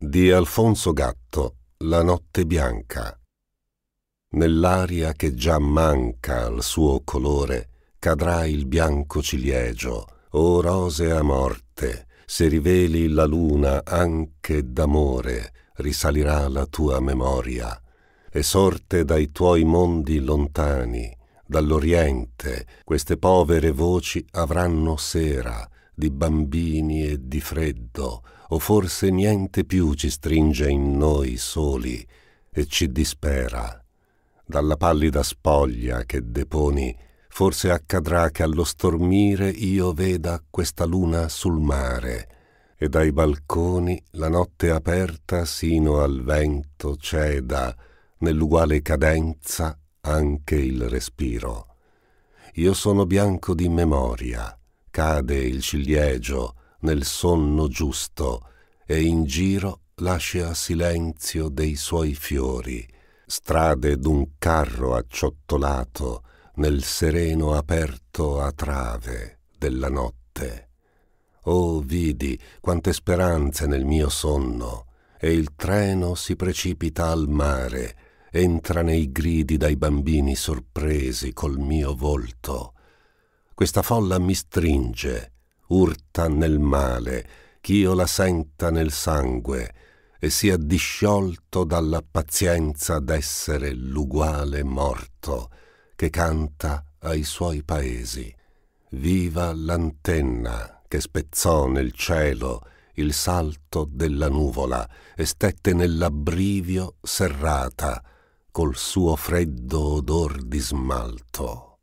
di Alfonso Gatto La notte bianca. Nell'aria che già manca al suo colore cadrà il bianco ciliegio, o rosea morte, se riveli la luna anche d'amore risalirà la tua memoria, e sorte dai tuoi mondi lontani, dall'Oriente, queste povere voci avranno sera, di bambini e di freddo, o forse niente più ci stringe in noi soli e ci dispera. Dalla pallida spoglia che deponi, forse accadrà che allo stormire io veda questa luna sul mare, e dai balconi la notte aperta sino al vento ceda, nell'uguale cadenza, anche il respiro. Io sono bianco di memoria, cade il ciliegio nel sonno giusto e in giro lascia silenzio dei suoi fiori, strade d'un carro acciottolato nel sereno aperto a trave della notte. Oh, vidi quante speranze nel mio sonno, e il treno si precipita al mare, entra nei gridi dai bambini sorpresi col mio volto, questa folla mi stringe, urta nel male, ch'io la senta nel sangue e sia disciolto dalla pazienza d'essere l'uguale morto che canta ai suoi paesi. Viva l'antenna che spezzò nel cielo il salto della nuvola e stette nell'abbrivio serrata col suo freddo odor di smalto.